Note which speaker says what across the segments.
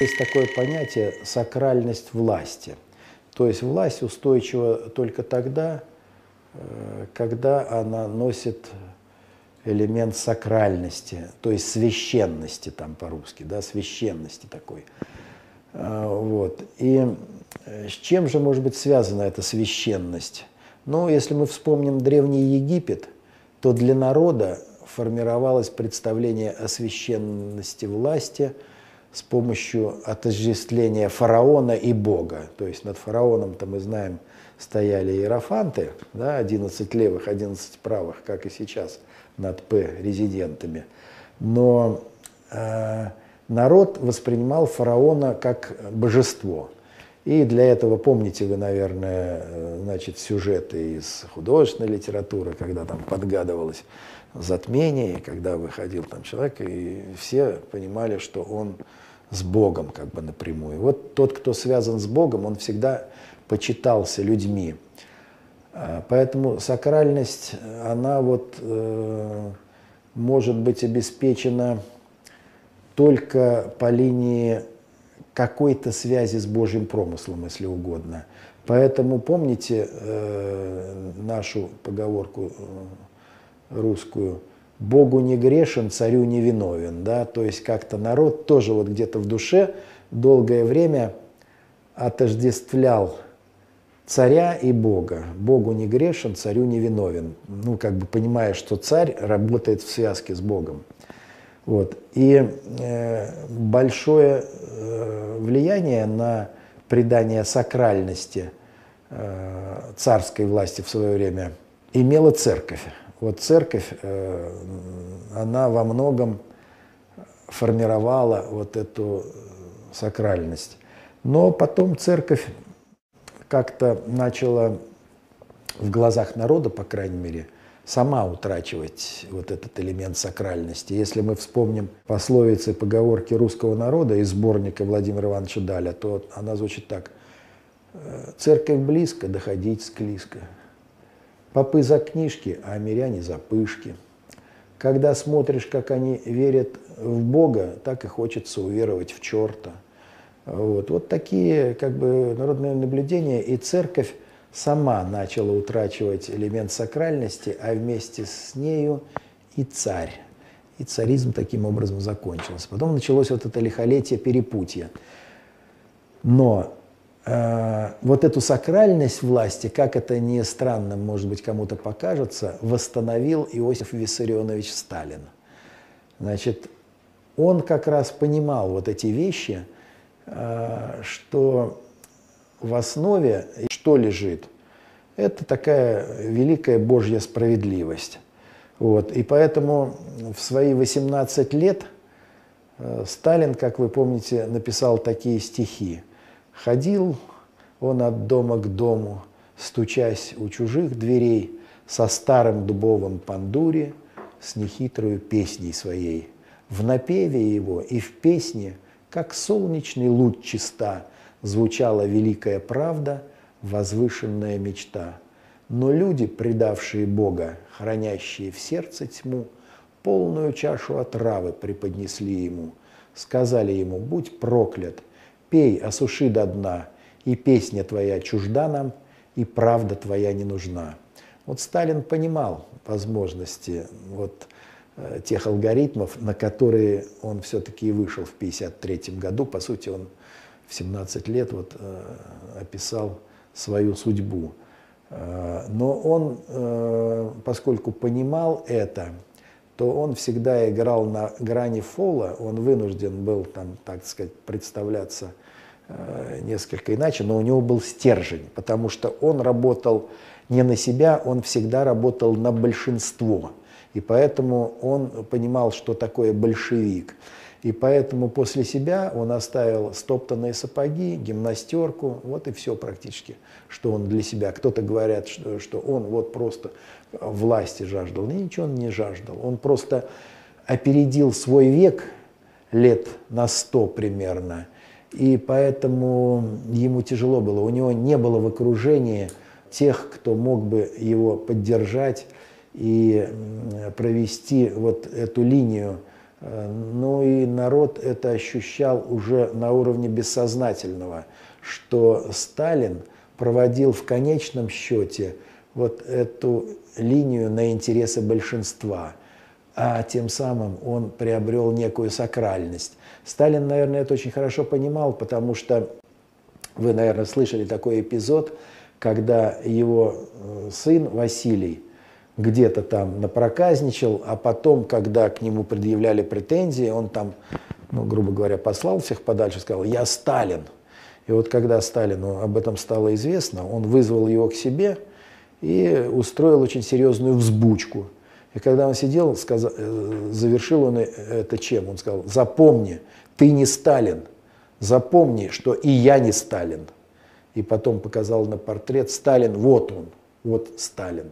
Speaker 1: Есть такое понятие сакральность власти. То есть власть устойчива только тогда, э, когда она носит элемент сакральности, то есть священности там по-русски, да, священности такой. А, вот. И э, с чем же может быть связана эта священность? Ну, если мы вспомним Древний Египет, то для народа формировалось представление о священности власти – с помощью отождествления фараона и Бога. То есть над фараоном-то мы знаем, стояли иерофанты, да, 11 левых, 11 правых, как и сейчас над П резидентами. Но э, народ воспринимал фараона как божество. И для этого помните вы, наверное, э, значит, сюжеты из художественной литературы, когда там подгадывалось затмение, когда выходил там человек, и все понимали, что он с Богом как бы напрямую. Вот тот, кто связан с Богом, он всегда почитался людьми. А, поэтому сакральность, она вот э, может быть обеспечена только по линии какой-то связи с Божьим промыслом, если угодно. Поэтому помните э, нашу поговорку э, русскую – Богу не грешен, царю не виновен. Да? То есть как-то народ тоже вот где-то в душе долгое время отождествлял царя и Бога. Богу не грешен, царю не виновен. Ну, как бы понимая, что царь работает в связке с Богом. Вот. И э, большое э, влияние на придание сакральности э, царской власти в свое время имела церковь. Вот церковь, э, она во многом формировала вот эту э, сакральность. Но потом церковь как-то начала в глазах народа, по крайней мере, сама утрачивать вот этот элемент сакральности. Если мы вспомним пословицы и поговорки русского народа из сборника Владимира Ивановича Даля, то она звучит так. «Э, «Церковь близко, доходить склизко». Попы за книжки, а миряне за пышки. Когда смотришь, как они верят в Бога, так и хочется уверовать в черта. Вот, вот такие как бы народные наблюдения, и церковь сама начала утрачивать элемент сакральности, а вместе с нею и царь. И царизм таким образом закончился. Потом началось вот это лихолетие перепутья. Но Э, вот эту сакральность власти, как это ни странно, может быть, кому-то покажется, восстановил Иосиф Виссарионович Сталин. Значит, он как раз понимал вот эти вещи, э, что в основе что лежит? Это такая великая Божья справедливость. Вот. И поэтому в свои 18 лет э, Сталин, как вы помните, написал такие стихи – Ходил он от дома к дому, стучась у чужих дверей, со старым дубовым пандуре, с нехитрую песней своей. В напеве его и в песне, как солнечный луч чиста, звучала великая правда, возвышенная мечта. Но люди, предавшие Бога, хранящие в сердце тьму, полную чашу отравы преподнесли ему, сказали ему «Будь проклят, Пей, осуши до дна, и песня твоя чужда нам, и правда твоя не нужна. Вот Сталин понимал возможности вот э, тех алгоритмов, на которые он все-таки и вышел в 1953 году. По сути, он в 17 лет вот, э, описал свою судьбу. Э, но он, поскольку понимал это, то он всегда играл на грани фола, он вынужден был, там, так сказать, представляться э, несколько иначе, но у него был стержень, потому что он работал не на себя, он всегда работал на большинство. И поэтому он понимал, что такое большевик. И поэтому после себя он оставил стоптанные сапоги, гимнастерку, вот и все практически, что он для себя. Кто-то говорят, что, что он вот просто власти жаждал. Ничего он не жаждал. Он просто опередил свой век лет на сто примерно. И поэтому ему тяжело было. У него не было в окружении тех, кто мог бы его поддержать и провести вот эту линию Э, ну и народ это ощущал уже на уровне бессознательного, что Сталин проводил в конечном счете вот эту линию на интересы большинства, а тем самым он приобрел некую сакральность. Сталин, наверное, это очень хорошо понимал, потому что вы, наверное, слышали такой эпизод, когда его э, сын Василий где-то там напроказничал, а потом, когда к нему предъявляли претензии, он там, ну, грубо говоря, послал всех подальше, сказал «Я Сталин». И вот когда Сталину об этом стало известно, он вызвал его к себе и устроил очень серьезную взбучку. И когда он сидел, сказал, э, завершил он это чем? Он сказал, запомни, ты не Сталин, запомни, что и я не Сталин. И потом показал на портрет Сталин, вот он, вот Сталин.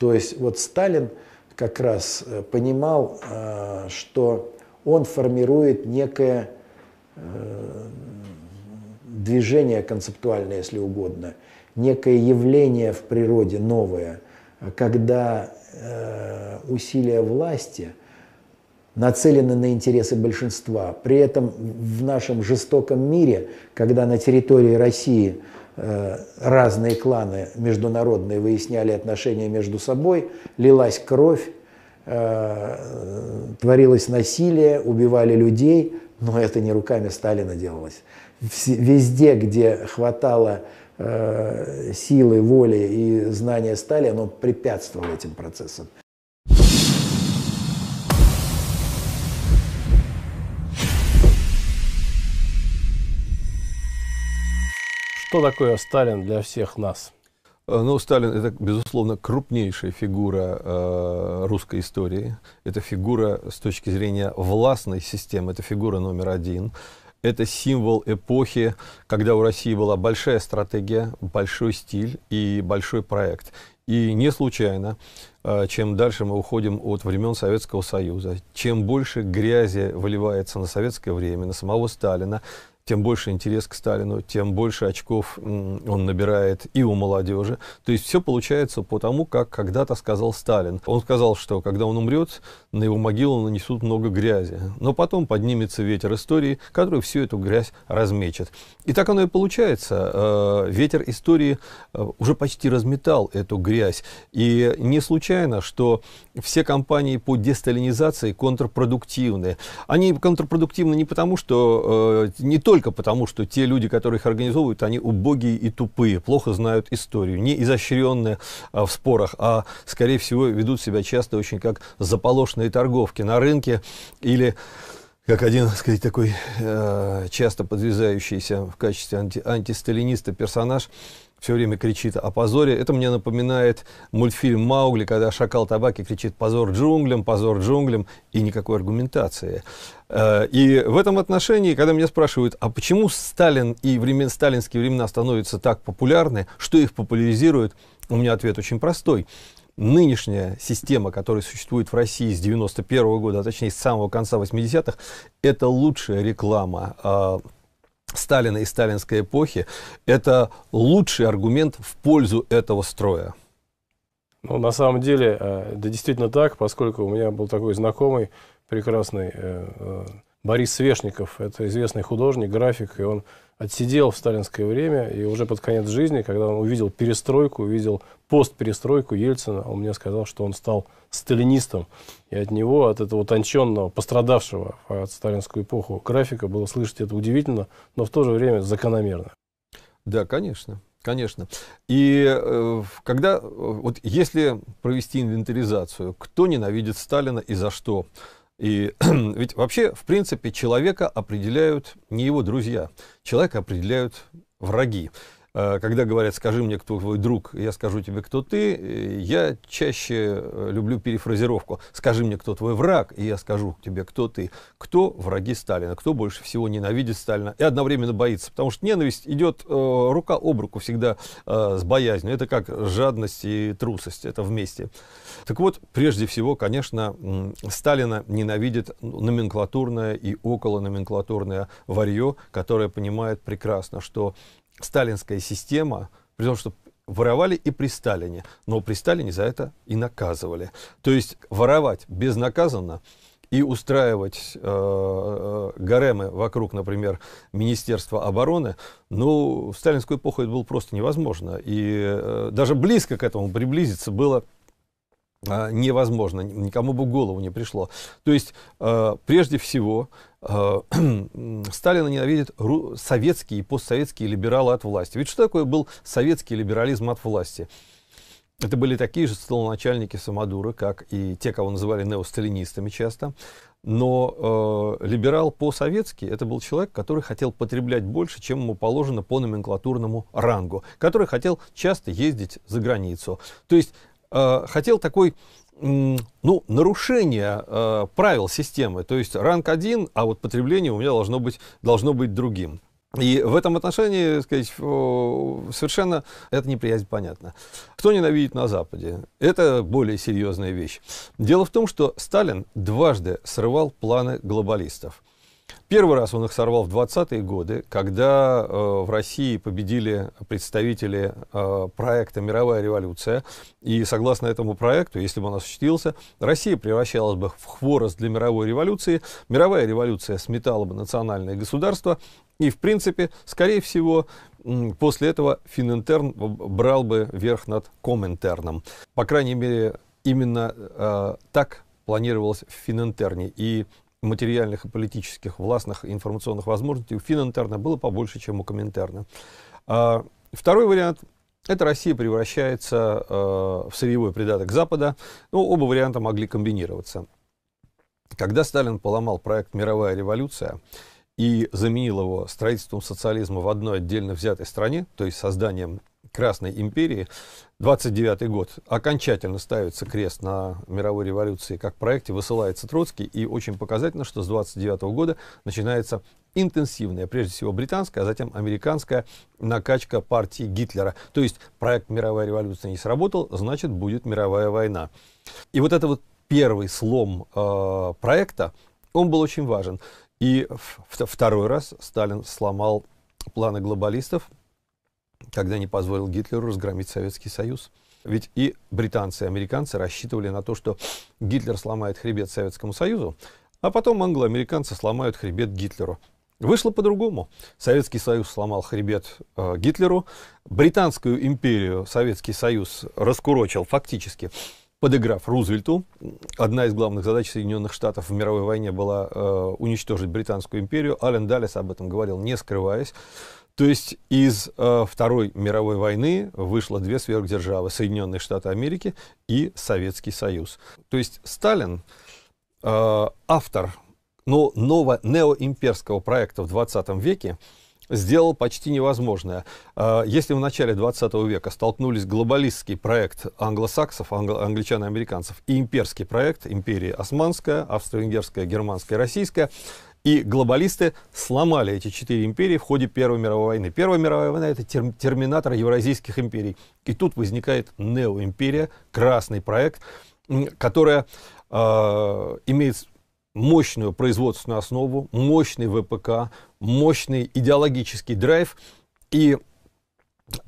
Speaker 1: То есть вот Сталин как раз э, понимал, э, что он формирует некое э, движение концептуальное, если угодно, некое явление в природе новое, когда усилия власти нацелены на интересы большинства. При этом в нашем жестоком мире, когда на территории России – Э, разные кланы международные выясняли отношения между собой, лилась кровь, э, творилось насилие, убивали людей, но это не руками Сталина делалось. Везде, где хватало э, силы, воли и знания Сталина, он препятствовал этим процессам.
Speaker 2: Что такое Сталин для всех нас?
Speaker 3: Э, ну, Сталин – это, безусловно, крупнейшая фигура э, русской истории. Это фигура с точки зрения властной системы, это фигура номер один. Это символ эпохи, когда у России была большая стратегия, большой стиль и большой проект. И не случайно, э, чем дальше мы уходим от времен Советского Союза, чем больше грязи выливается на советское время, на самого Сталина, тем больше интерес к Сталину, тем больше очков он набирает и у молодежи. То есть все получается по тому, как когда-то сказал Сталин. Он сказал, что когда он умрет, на его могилу нанесут много грязи. Но потом поднимется ветер истории, который всю эту грязь размечет. И так оно и получается. Э, ветер истории э, уже почти разметал эту грязь. И не случайно, что все компании по десталинизации контрпродуктивны. Они контрпродуктивны не потому, что э, не только только потому, что те люди, которые их организовывают, они убогие и тупые, плохо знают историю, не изощренные а, в спорах, а, скорее всего, ведут себя часто очень как заполошные торговки на рынке или как один, так сказать, такой э, часто подвязающийся в качестве анти, антисталиниста персонаж все время кричит о позоре. Это мне напоминает мультфильм «Маугли», когда шакал табаки кричит «позор джунглям, позор джунглям» и никакой аргументации. Э, и в этом отношении, когда меня спрашивают, а почему Сталин и времен, сталинские времена становятся так популярны, что их популяризируют, у меня ответ очень простой нынешняя система, которая существует в России с 91 года, а точнее с самого конца 80-х, это лучшая реклама а, Сталина и сталинской эпохи, это лучший аргумент в пользу
Speaker 2: этого строя. Ну, на самом деле, э, да действительно так, поскольку у меня был такой знакомый, прекрасный э, э, Борис Свешников, это известный художник, график, и он отсидел в сталинское время, и уже под конец жизни, когда он увидел перестройку, увидел постперестройку Ельцина, он мне сказал, что он стал сталинистом. И от него, от этого утонченного, пострадавшего от сталинскую эпоху графика было слышать это удивительно, но в то же время закономерно.
Speaker 3: Да, конечно.
Speaker 2: Конечно. И
Speaker 3: э, когда, э, вот если провести инвентаризацию, кто ненавидит Сталина и за что? И ведь вообще, в принципе, человека определяют не его друзья, человека определяют враги. Э, когда говорят, скажи мне, кто твой друг, я скажу тебе, кто ты, э, я чаще э, люблю перефразировку. Скажи мне, кто твой враг, и я скажу тебе, кто ты. Кто враги Сталина, кто больше всего ненавидит Сталина и одновременно боится. Потому что ненависть идет э, рука об руку всегда э, с боязнью. Это как жадность и трусость, это вместе. Так вот, прежде всего, конечно, Сталина ненавидит номенклатурное и околономенклатурное варье, которое понимает прекрасно, что сталинская система, при том, что воровали и при Сталине, но при Сталине за это и наказывали. То есть воровать безнаказанно и устраивать э, э гаремы вокруг, например, Министерства обороны, ну, в сталинскую эпоху это было просто невозможно. И э, даже близко к этому приблизиться было а, невозможно, никому бы в голову не пришло. То есть, э, прежде всего, э, Сталина ненавидят советские и постсоветские либералы от власти. Ведь что такое был советский либерализм от власти? Это были такие же столоначальники самодуры как и те, кого называли неосталинистами часто. Но э, либерал по-советски это был человек, который хотел потреблять больше, чем ему положено по номенклатурному рангу, который хотел часто ездить за границу. То есть Э, хотел такой ну, нарушение э, правил системы. То есть ранг один, а вот потребление у меня должно быть, должно быть другим. И в этом отношении, сказать, совершенно это неприязнь понятно. Кто ненавидит на Западе? Это более серьезная вещь. Дело в том, что Сталин дважды срывал планы глобалистов. Первый раз он их сорвал в 20-е годы, когда э, в России победили представители э, проекта «Мировая революция». И согласно этому проекту, если бы он осуществился, Россия превращалась бы в хворост для мировой революции. Мировая революция сметала бы национальное государство. И, в принципе, скорее всего, после этого Фининтерн брал бы верх над Коминтерном. По крайней мере, именно э, так планировалось в Фининтерне. И материальных и политических, властных информационных возможностей у Фининтерна было побольше, чем у Коминтерна. А, второй вариант – это Россия превращается а, в сырьевой придаток Запада. Ну, оба варианта могли комбинироваться. Когда Сталин поломал проект «Мировая революция», и заменил его строительством социализма в одной отдельно взятой стране, то есть созданием Красной империи, 29 год, окончательно ставится крест на мировой революции как проекте, высылается Троцкий, и очень показательно, что с 29 -го года начинается интенсивная, прежде всего британская, а затем американская накачка партии Гитлера. То есть проект мировой революции не сработал, значит будет мировая война. И вот это вот первый слом э, проекта, он был очень важен. И второй раз Сталин сломал планы глобалистов – когда не позволил Гитлеру разгромить Советский Союз. Ведь и британцы, и американцы рассчитывали на то, что Гитлер сломает хребет Советскому Союзу, а потом англо-американцы сломают хребет Гитлеру. Вышло по-другому. Советский Союз сломал хребет э, Гитлеру, Британскую империю Советский Союз раскурочил фактически, подыграв Рузвельту. Одна из главных задач Соединенных Штатов в мировой войне была э, уничтожить Британскую империю. Ален Даллес об этом говорил, не скрываясь. То есть из э, Второй мировой войны вышло две сверхдержавы – Соединенные Штаты Америки и Советский Союз. То есть Сталин э, автор но нового неоимперского проекта в 20 веке, сделал почти невозможное. Э, если в начале 20 века столкнулись глобалистский проект англосаксов, англ- англичан и американцев, и имперский проект, империя османская, австро-венгерская, германская, российская, и глобалисты сломали эти четыре империи в ходе Первой мировой войны. Первая мировая война – это тер- терминатор евразийских империй. И тут возникает неоимперия, красный проект, которая э, имеет мощную производственную основу, мощный ВПК, мощный идеологический драйв. И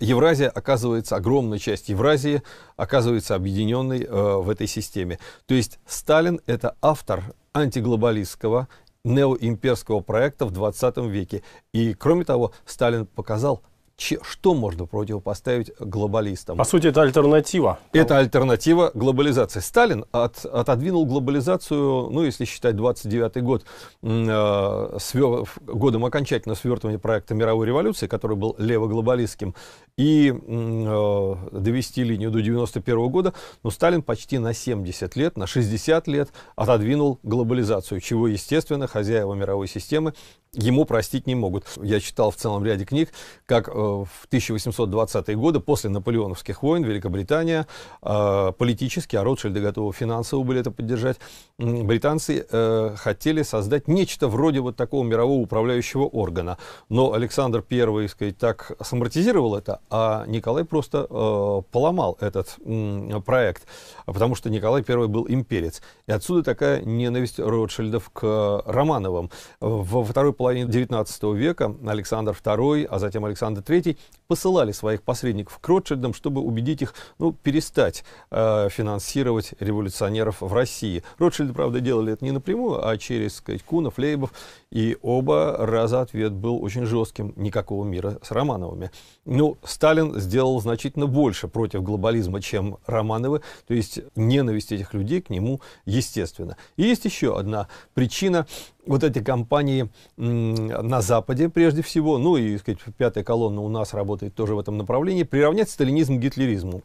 Speaker 3: Евразия оказывается, огромная часть Евразии оказывается объединенной э, в этой системе. То есть Сталин – это автор антиглобалистского, неоимперского проекта в 20 веке. И, кроме того, Сталин показал, что можно противопоставить глобалистам. По сути, это альтернатива. Это альтернатива глобализации. Сталин от, отодвинул глобализацию, ну, если считать 29-й год, э, свер, годом окончательно свертывания проекта мировой революции, который был левоглобалистским, и э, довести линию до 91 -го года, но Сталин почти на 70 лет, на 60 лет отодвинул глобализацию, чего, естественно, хозяева мировой системы ему простить не могут. Я читал в целом ряде книг, как э, в 1820-е годы, после наполеоновских войн, Великобритания э, политически, а Ротшильды готовы финансово были это поддержать, э, британцы э, хотели создать нечто вроде вот такого мирового управляющего органа. Но Александр I, сказать, так самортизировал это, а Николай просто э, поломал этот э, проект, потому что Николай I был имперец. И отсюда такая ненависть Ротшильдов к Романовым. Во второй половине XIX века Александр II, а затем Александр III посылали своих посредников к Ротшильдам, чтобы убедить их ну, перестать э, финансировать революционеров в России. Ротшильды, правда, делали это не напрямую, а через сказать, Кунов, Лейбов и оба раза ответ был очень жестким. Никакого мира с Романовыми. Ну, Сталин сделал значительно больше против глобализма, чем Романовы. То есть ненависть этих людей к нему естественно. И есть еще одна причина. Вот эти компании на Западе, прежде всего, ну и, сказать, пятая колонна у нас работает тоже в этом направлении, приравнять сталинизм к гитлеризму.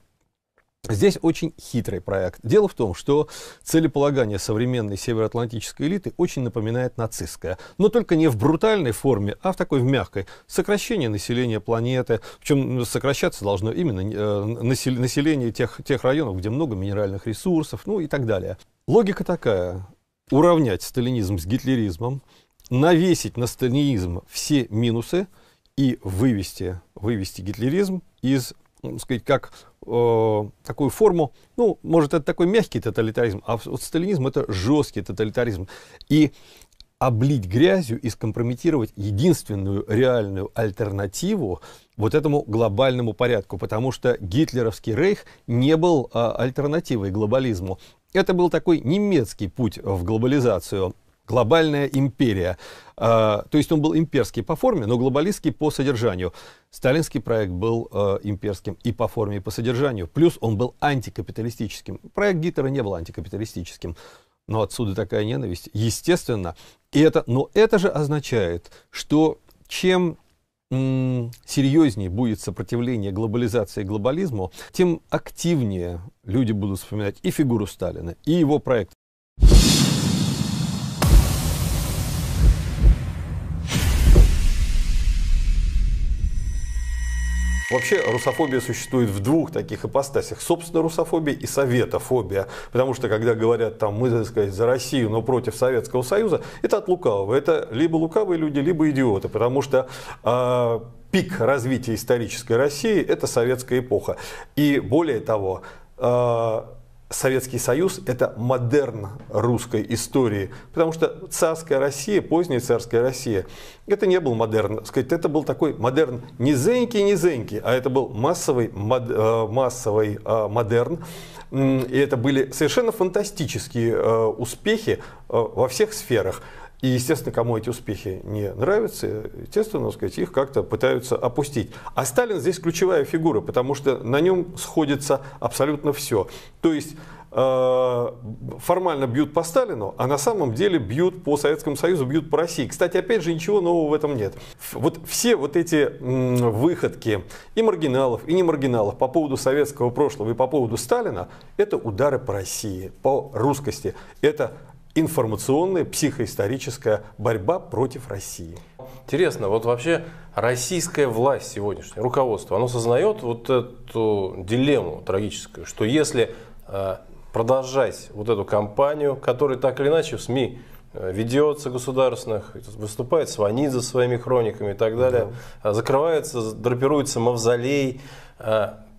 Speaker 3: Здесь очень хитрый проект. Дело в том, что целеполагание современной североатлантической элиты очень напоминает нацистское, но только не в брутальной форме, а в такой в мягкой. Сокращение населения планеты, причем ну, сокращаться должно именно э, население тех, тех районов, где много минеральных ресурсов, ну и так далее. Логика такая. Уравнять сталинизм с гитлеризмом, навесить на сталинизм все минусы и вывести, вывести гитлеризм из ну, сказать, как э, такую форму, ну, может, это такой мягкий тоталитаризм, а вот сталинизм это жесткий тоталитаризм. И облить грязью и скомпрометировать единственную реальную альтернативу вот этому глобальному порядку, потому что гитлеровский рейх не был а, альтернативой глобализму. Это был такой немецкий путь в глобализацию – глобальная империя. А, то есть он был имперский по форме, но глобалистский по содержанию. Сталинский проект был а, имперским и по форме, и по содержанию. Плюс он был антикапиталистическим. Проект Гитлера не был антикапиталистическим. Но отсюда такая ненависть, естественно. И это, но это же означает, что чем серьезнее будет сопротивление глобализации и глобализму, тем активнее люди будут вспоминать и фигуру Сталина, и его проект Вообще русофобия существует в двух таких ипостасях. Собственно, русофобия и советофобия. Потому что, когда говорят, там, мы, так сказать, за Россию, но против Советского Союза, это от лукавого. Это либо лукавые люди, либо идиоты. Потому что э, пик развития исторической России – это советская эпоха. И более того, э, Советский Союз – это модерн русской истории, потому что царская Россия, поздняя царская Россия, это не был модерн, сказать, это был такой модерн не не низенький а это был массовый, мод, э, массовый э, модерн, и это были совершенно фантастические э, успехи во всех сферах – и, естественно, кому эти успехи не нравятся, естественно, сказать, их как-то пытаются опустить. А Сталин здесь ключевая фигура, потому что на нем сходится абсолютно все. То есть э, формально бьют по Сталину, а на самом деле бьют по Советскому Союзу, бьют по России. Кстати, опять же, ничего нового в этом нет. Вот все вот эти выходки и маргиналов, и не маргиналов по поводу советского прошлого и по поводу Сталина, это удары по России, по русскости. Это информационная
Speaker 2: психоисторическая борьба против России. Интересно, вот вообще российская власть сегодняшняя, руководство, оно сознает вот эту дилемму трагическую, что если э, продолжать вот эту кампанию, которая так или иначе в СМИ э, ведется государственных, выступает звонит за своими хрониками и так далее, да. Э, закрывается, драпируется мавзолей,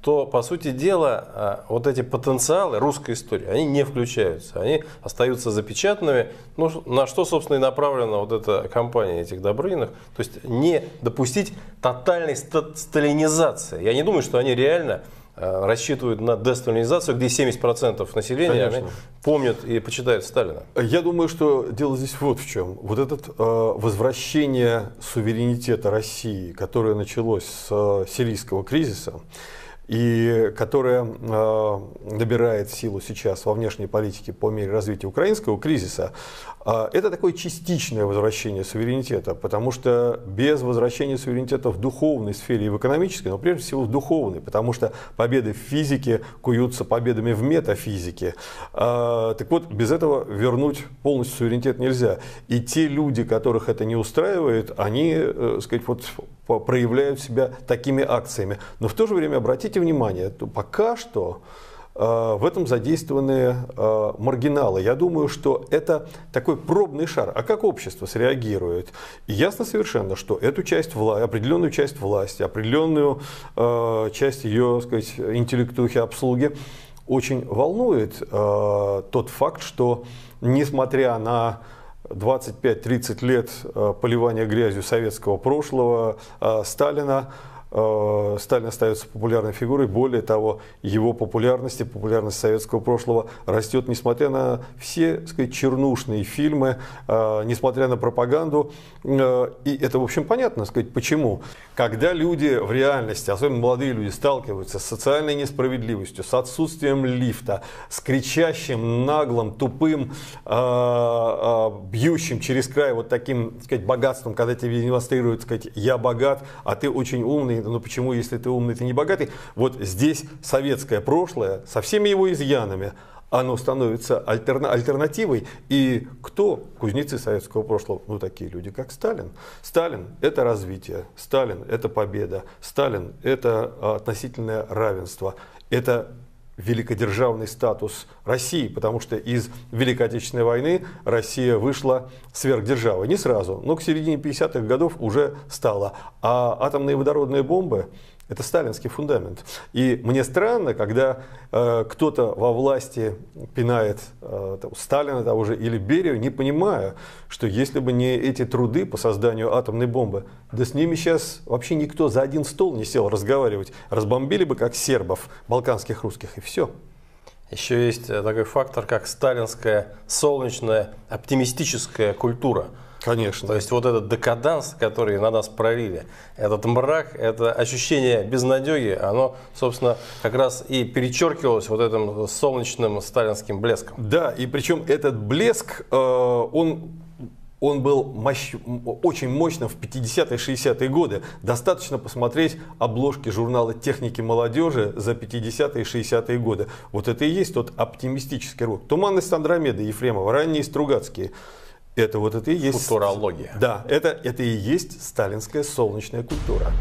Speaker 2: то, по сути дела, а, вот эти потенциалы русской истории, они не включаются, они остаются запечатанными. Ну, на что, собственно, и направлена вот эта кампания этих Добрыниных, то есть не допустить тотальной сталинизации. Я не думаю, что они реально а, рассчитывают на десталинизацию, где 70% населения они помнят и почитают Сталина.
Speaker 3: Я думаю, что дело здесь вот в чем. Вот это э, а, возвращение суверенитета России, которое началось с э, сирийского кризиса, и которая э, набирает силу сейчас во внешней политике по мере развития украинского кризиса, а, это такое частичное возвращение суверенитета, потому что без возвращения суверенитета в духовной сфере и в экономической, но прежде всего в духовной, потому что победы в физике куются победами в метафизике. А, так вот, без этого вернуть полностью суверенитет нельзя. И те люди, которых это не устраивает, они, э, так сказать, вот проявляют себя такими акциями. Но в то же время обратите внимание, пока что Э, в этом задействованы э, маргиналы. Я думаю, что это такой пробный шар. А как общество среагирует? И ясно совершенно, что эту часть власти, определенную часть власти, определенную э, часть ее, сказать, интеллектухи, обслуги очень волнует тот факт, что несмотря на 25-30 лет поливания грязью советского прошлого, Сталина, Э, Сталин остается популярной фигурой. Более того, его популярность и популярность советского прошлого растет, несмотря на все, так сказать, чернушные фильмы, э, несмотря на пропаганду. Э, и это, в общем, понятно, сказать, почему. Когда люди в реальности, особенно молодые люди, сталкиваются с социальной несправедливостью, с отсутствием лифта, с кричащим, наглым, тупым, бьющим через край вот таким, так сказать, богатством, когда тебе демонстрируют, так сказать, я богат, а ты очень умный, ну почему, если ты умный, ты не богатый? Вот здесь советское прошлое со всеми его изъянами, оно становится альтерна альтернативой. И кто кузнецы советского прошлого? Ну, такие люди, как Сталин. Сталин – это развитие, Сталин – это победа, Сталин – это а, относительное равенство, это великодержавный статус России, потому что из Великой Отечественной войны Россия вышла сверхдержавой. Не сразу, но к середине 50-х годов уже стала. А атомные водородные бомбы это сталинский фундамент. И мне странно, когда э, кто-то во власти пинает э, Сталина того же или Берию, не понимая, что если бы не эти труды по созданию атомной бомбы, да с ними сейчас вообще никто за один стол не сел разговаривать. Разбомбили бы как сербов, балканских
Speaker 2: русских, и все. Еще есть э, такой фактор, как сталинская солнечная оптимистическая культура – Конечно. То есть вот этот декаданс, который на нас пролили, этот мрак, это ощущение безнадеги, оно, собственно, как раз и перечеркивалось вот этим солнечным сталинским блеском. Да, и причем этот блеск,
Speaker 3: э, он он был мощ... очень мощным в 50-е 60-е годы. Достаточно посмотреть обложки журнала «Техники молодежи» за 50-е 60-е годы. Вот это и есть тот оптимистический рух. «Туманность Андромеды» Ефремова, ранние Стругацкие – это вот это и есть... Футурология. Да, это, это и есть сталинская солнечная культура.